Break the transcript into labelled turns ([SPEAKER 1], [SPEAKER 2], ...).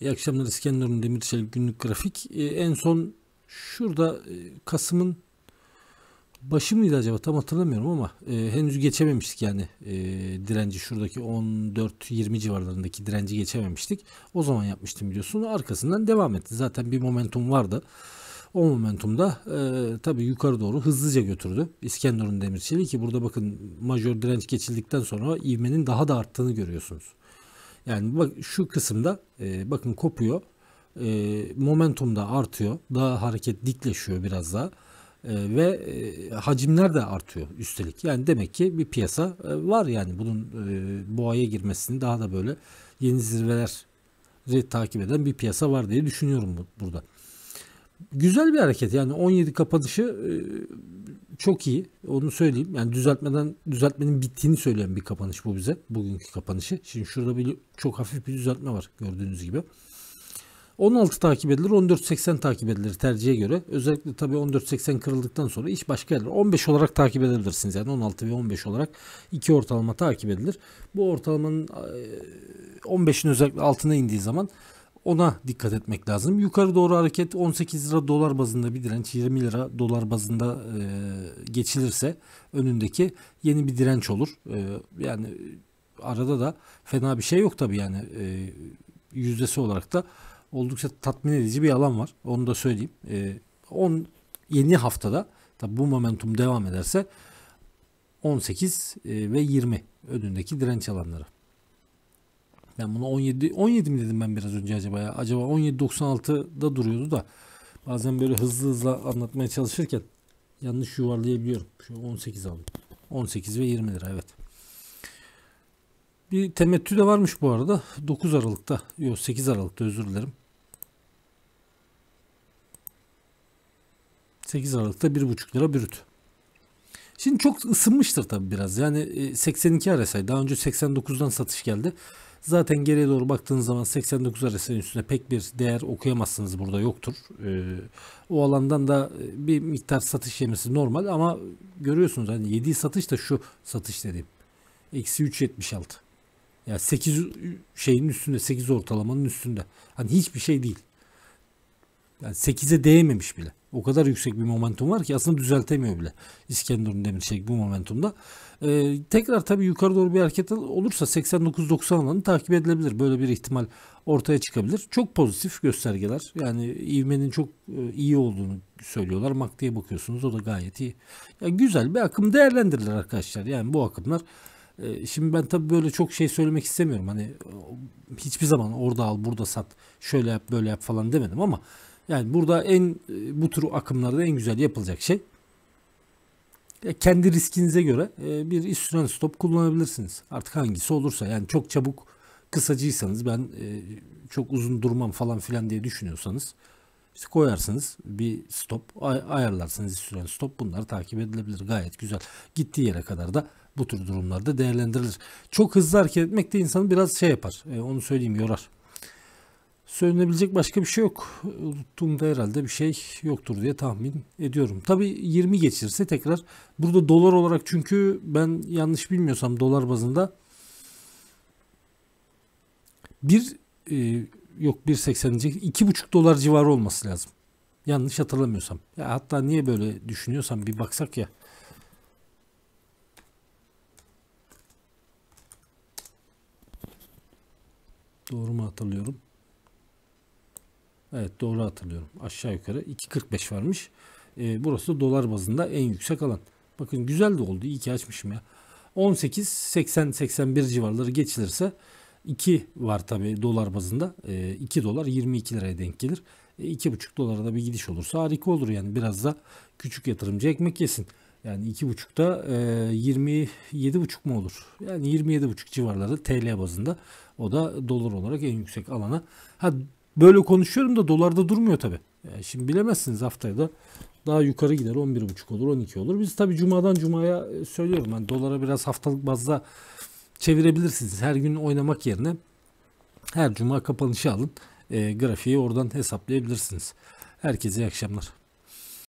[SPEAKER 1] İyi akşamlar İskenderun Demirçel günlük grafik. E, en son şurada e, Kasım'ın başı mıydı acaba tam hatırlamıyorum ama e, henüz geçememiştik yani e, direnci şuradaki 14-20 civarlarındaki direnci geçememiştik. O zaman yapmıştım biliyorsun arkasından devam etti. Zaten bir momentum vardı. O momentumda e, tabii yukarı doğru hızlıca götürdü İskenderun Demirçeli ki burada bakın majör direnç geçildikten sonra ivmenin daha da arttığını görüyorsunuz. Yani bak şu kısımda e, bakın kopuyor. E, momentum da artıyor. Daha hareket dikleşiyor biraz daha. E, ve e, hacimler de artıyor üstelik. Yani demek ki bir piyasa e, var yani bunun e, boğaya girmesini daha da böyle yeni zirveleri takip eden bir piyasa var diye düşünüyorum bu, burada. Güzel bir hareket yani 17 kapanışı e, çok iyi. Onu söyleyeyim. Yani düzeltmeden düzeltmenin bittiğini söyleyen bir kapanış bu bize. Bugünkü kapanışı. Şimdi şurada bir çok hafif bir düzeltme var gördüğünüz gibi. 16 takip edilir, 14.80 takip edilir tercihe göre. Özellikle tabii 14.80 kırıldıktan sonra iş başka yerler. 15 olarak takip edebilirsiniz yani 16 ve 15 olarak iki ortalama takip edilir. Bu ortalamanın 15'in e, özellikle altına indiği zaman ona dikkat etmek lazım. Yukarı doğru hareket 18 lira dolar bazında bir direnç 20 lira dolar bazında e, geçilirse önündeki yeni bir direnç olur. E, yani arada da fena bir şey yok tabi yani e, yüzdesi olarak da oldukça tatmin edici bir alan var. Onu da söyleyeyim. E, 10 yeni haftada tabi bu momentum devam ederse 18 e, ve 20 önündeki direnç alanları. Ben bunu 17 17 mi dedim ben biraz önce acaba ya? Acaba 17.96'da duruyordu da bazen böyle hızlı hızlı anlatmaya çalışırken yanlış yuvarlayabiliyorum. Şu 18 aldım. 18 ve 20 lira evet. Bir temettü de varmış bu arada. 9 Aralık'ta. Yok 8 Aralık'ta özür dilerim. 8 Aralık'ta 1,5 lira brüt. Şimdi çok ısınmıştır tabi biraz. Yani 82 e, RSI daha önce 89'dan satış geldi. Zaten geriye doğru baktığınız zaman 89 arasının üstüne pek bir değer okuyamazsınız burada yoktur. E, o alandan da e, bir miktar satış yemesi normal ama görüyorsunuz hani 7 satış da şu satış dediğim. Eksi 3.76. Yani 8 şeyin üstünde 8 ortalamanın üstünde. Hani hiçbir şey değil. Yani 8'e değmemiş bile. O kadar yüksek bir momentum var ki aslında düzeltemiyor bile İskenderun Demirçelik bu momentumda. Ee, tekrar tabii yukarı doğru bir hareket olursa 89-90 alanı takip edilebilir. Böyle bir ihtimal ortaya çıkabilir. Çok pozitif göstergeler. Yani ivmenin çok e, iyi olduğunu söylüyorlar. Makdiye bakıyorsunuz o da gayet iyi. Yani güzel bir akım değerlendirilir arkadaşlar. Yani bu akımlar e, Şimdi ben tabii böyle çok şey söylemek istemiyorum. Hani hiçbir zaman orada al, burada sat, şöyle yap, böyle yap falan demedim ama yani burada en e, bu tür akımlarda en güzel yapılacak şey e, kendi riskinize göre e, bir istisnan stop kullanabilirsiniz. Artık hangisi olursa yani çok çabuk kısacıysanız ben çok uzun durmam falan filan diye düşünüyorsanız işte koyarsınız bir stop ayarlarsınız istisnan stop bunlar takip edilebilir gayet güzel. Gittiği yere kadar da bu tür durumlarda değerlendirilir. Çok hızlı hareket etmek de insanı biraz şey yapar onu söyleyeyim yorar. Söylenebilecek başka bir şey yok. Tumda herhalde bir şey yoktur diye tahmin ediyorum. Tabi 20 geçirse tekrar burada dolar olarak çünkü ben yanlış bilmiyorsam dolar bazında bir e, yok 1.80 2.5 dolar civarı olması lazım. Yanlış hatırlamıyorsam. Ya hatta niye böyle düşünüyorsam bir baksak ya. Doğru mu hatırlıyorum? Evet doğru hatırlıyorum. Aşağı yukarı 2.45 varmış. E, burası dolar bazında en yüksek alan. Bakın güzel de oldu. İyi ki açmışım ya. 18, 80, 81 civarları geçilirse 2 var tabi dolar bazında. E, ee, 2 dolar 22 liraya denk gelir. E, 2,5 dolara da bir gidiş olursa harika olur yani. Biraz da küçük yatırımcı ekmek yesin. Yani 2,5'da e, 27,5 mu olur? Yani 27,5 civarları TL bazında. O da dolar olarak en yüksek alana. Ha Böyle konuşuyorum da dolarda durmuyor tabi. Yani e, şimdi bilemezsiniz haftaya da daha yukarı gider 11.5 olur 12 olur. Biz tabi cumadan cumaya e, söylüyorum hani dolara biraz haftalık bazda çevirebilirsiniz. Her gün oynamak yerine her cuma kapanışı alın. E, grafiği oradan hesaplayabilirsiniz. Herkese iyi akşamlar.